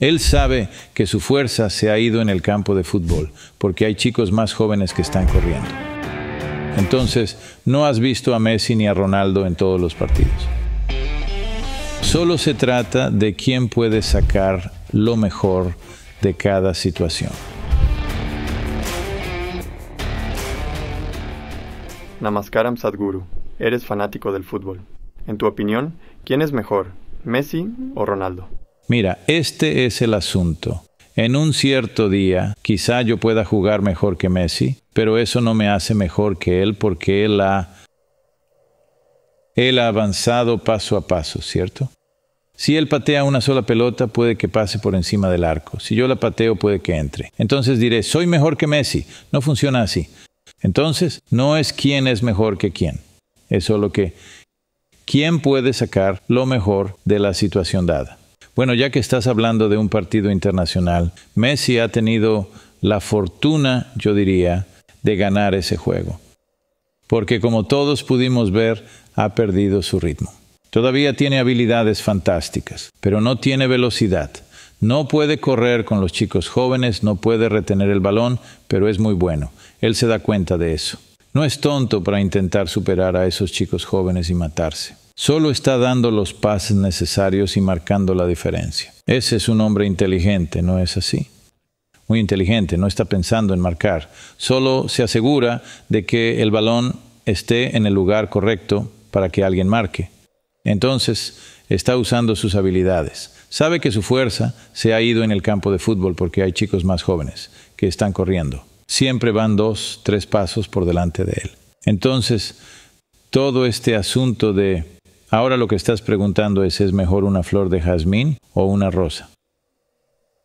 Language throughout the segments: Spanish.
Él sabe que su fuerza se ha ido en el campo de fútbol, porque hay chicos más jóvenes que están corriendo. Entonces, no has visto a Messi ni a Ronaldo en todos los partidos. Solo se trata de quién puede sacar lo mejor de cada situación. Namaskaram Sadhguru, eres fanático del fútbol. En tu opinión, ¿quién es mejor, Messi o Ronaldo? Mira, este es el asunto. En un cierto día, quizá yo pueda jugar mejor que Messi, pero eso no me hace mejor que él porque él ha, él ha avanzado paso a paso, ¿cierto? Si él patea una sola pelota, puede que pase por encima del arco. Si yo la pateo, puede que entre. Entonces diré, soy mejor que Messi. No funciona así. Entonces, no es quién es mejor que quién. Es solo que quién puede sacar lo mejor de la situación dada. Bueno, ya que estás hablando de un partido internacional, Messi ha tenido la fortuna, yo diría, de ganar ese juego. Porque como todos pudimos ver, ha perdido su ritmo. Todavía tiene habilidades fantásticas, pero no tiene velocidad. No puede correr con los chicos jóvenes, no puede retener el balón, pero es muy bueno. Él se da cuenta de eso. No es tonto para intentar superar a esos chicos jóvenes y matarse. Solo está dando los pases necesarios y marcando la diferencia. Ese es un hombre inteligente, ¿no es así? Muy inteligente, no está pensando en marcar. Solo se asegura de que el balón esté en el lugar correcto para que alguien marque. Entonces, está usando sus habilidades. Sabe que su fuerza se ha ido en el campo de fútbol porque hay chicos más jóvenes que están corriendo. Siempre van dos, tres pasos por delante de él. Entonces, todo este asunto de Ahora lo que estás preguntando es, ¿es mejor una flor de jazmín o una rosa?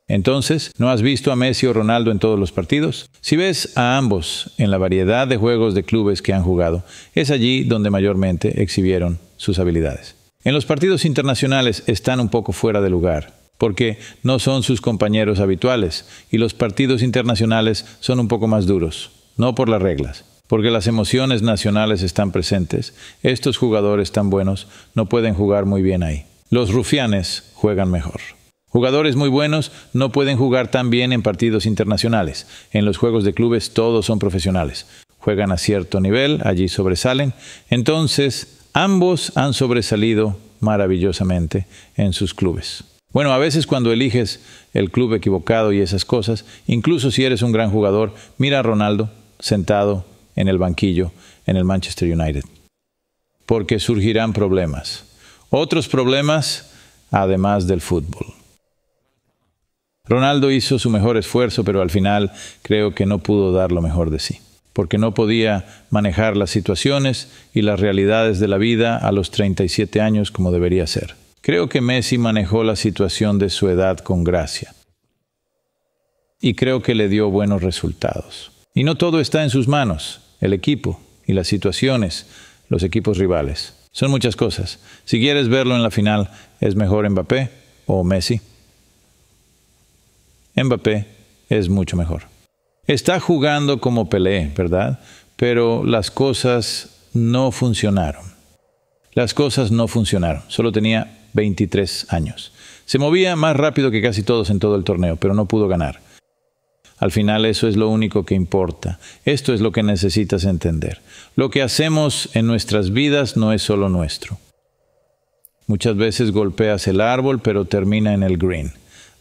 Entonces, ¿no has visto a Messi o Ronaldo en todos los partidos? Si ves a ambos en la variedad de juegos de clubes que han jugado, es allí donde mayormente exhibieron sus habilidades. En los partidos internacionales están un poco fuera de lugar, porque no son sus compañeros habituales, y los partidos internacionales son un poco más duros, no por las reglas, porque las emociones nacionales están presentes. Estos jugadores tan buenos no pueden jugar muy bien ahí. Los rufianes juegan mejor. Jugadores muy buenos no pueden jugar tan bien en partidos internacionales. En los juegos de clubes todos son profesionales. Juegan a cierto nivel, allí sobresalen. Entonces, ambos han sobresalido maravillosamente en sus clubes. Bueno, a veces cuando eliges el club equivocado y esas cosas, incluso si eres un gran jugador, mira a Ronaldo sentado en el banquillo en el Manchester United. Porque surgirán problemas. Otros problemas además del fútbol. Ronaldo hizo su mejor esfuerzo, pero al final creo que no pudo dar lo mejor de sí, porque no podía manejar las situaciones y las realidades de la vida a los 37 años como debería ser. Creo que Messi manejó la situación de su edad con gracia y creo que le dio buenos resultados. Y no todo está en sus manos el equipo y las situaciones, los equipos rivales. Son muchas cosas. Si quieres verlo en la final, ¿es mejor Mbappé o Messi? Mbappé es mucho mejor. Está jugando como Pelé, ¿verdad? Pero las cosas no funcionaron. Las cosas no funcionaron. Solo tenía 23 años. Se movía más rápido que casi todos en todo el torneo, pero no pudo ganar. Al final eso es lo único que importa. Esto es lo que necesitas entender. Lo que hacemos en nuestras vidas no es solo nuestro. Muchas veces golpeas el árbol pero termina en el green.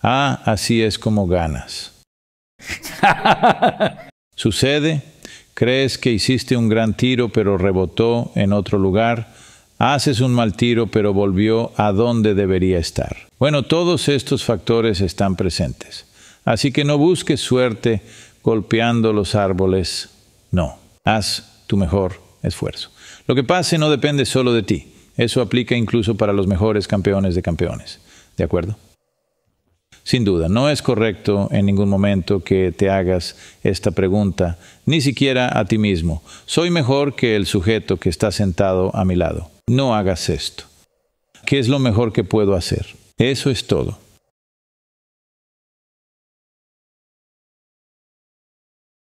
Ah, así es como ganas. Sucede, crees que hiciste un gran tiro pero rebotó en otro lugar, haces un mal tiro pero volvió a donde debería estar. Bueno, todos estos factores están presentes. Así que no busques suerte golpeando los árboles, no, haz tu mejor esfuerzo. Lo que pase no depende solo de ti, eso aplica incluso para los mejores campeones de campeones, ¿de acuerdo? Sin duda, no es correcto en ningún momento que te hagas esta pregunta, ni siquiera a ti mismo. Soy mejor que el sujeto que está sentado a mi lado. No hagas esto. ¿Qué es lo mejor que puedo hacer? Eso es todo.